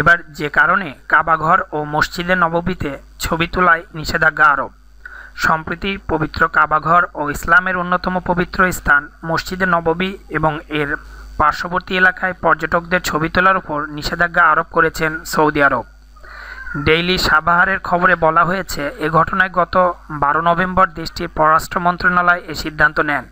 এবার যে কারণে কাবাঘর ও মসজিদে নববীতে ছবি তোলায় নিষেধাজ্ঞা আরোপ সম্প্রতি পবিত্র কাবাঘর ও ইসলামের অন্যতম পবিত্র স্থান মসজিদে নববী এবং এর পার্শ্ববর্তী এলাকায় পর্যটকদের ছবি তোলার উপর নিষেধাজ্ঞা আরোপ করেছেন সৌদি আরব ডেইলি সাবাহারের খবরে বলা হয়েছে এ ঘটনায় গত বারো নভেম্বর দেশটির পররাষ্ট্র মন্ত্রণালয় এ সিদ্ধান্ত নেন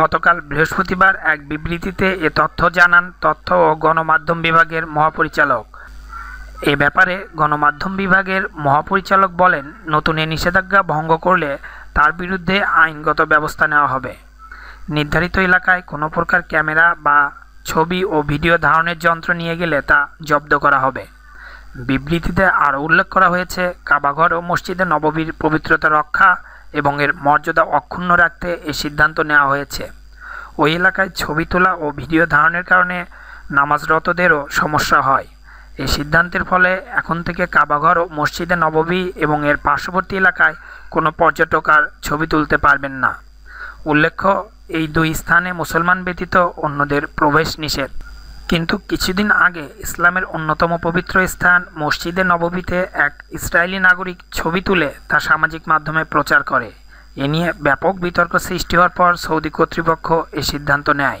গতকাল বৃহস্পতিবার এক বিবৃতিতে এ তথ্য জানান তথ্য ও গণমাধ্যম বিভাগের মহাপরিচালক এ ব্যাপারে গণমাধ্যম বিভাগের মহাপরিচালক বলেন নতুন এ নিষেধাজ্ঞা ভঙ্গ করলে তার বিরুদ্ধে আইনগত ব্যবস্থা নেওয়া হবে নির্ধারিত এলাকায় কোনো প্রকার ক্যামেরা বা ছবি ও ভিডিও ধারণের যন্ত্র নিয়ে গেলে তা জব্দ করা হবে বিবৃতিতে আরও উল্লেখ করা হয়েছে কাবাঘর ও মসজিদে নববীর পবিত্রতা রক্ষা এবং এর মর্যাদা অক্ষুণ্ণ রাখতে এই সিদ্ধান্ত নেওয়া হয়েছে ওই এলাকায় ছবি তোলা ও ভিডিও ধারণের কারণে নামাজরতদেরও সমস্যা হয় এই সিদ্ধান্তের ফলে এখন থেকে কাবাঘর ও মসজিদে নববী এবং এর পার্শ্ববর্তী এলাকায় কোনো পর্যটক আর ছবি তুলতে পারবেন না উল্লেখ্য এই দুই স্থানে মুসলমান ব্যতীত অন্যদের প্রবেশ নিষেধ কিন্তু কিছুদিন আগে ইসলামের অন্যতম পবিত্র স্থান মসজিদে নববীতে এক ইসরায়েলি নাগরিক ছবি তুলে তা সামাজিক মাধ্যমে প্রচার করে এ নিয়ে ব্যাপক বিতর্ক সৃষ্টি হওয়ার পর সৌদি কর্তৃপক্ষ এ সিদ্ধান্ত নেয়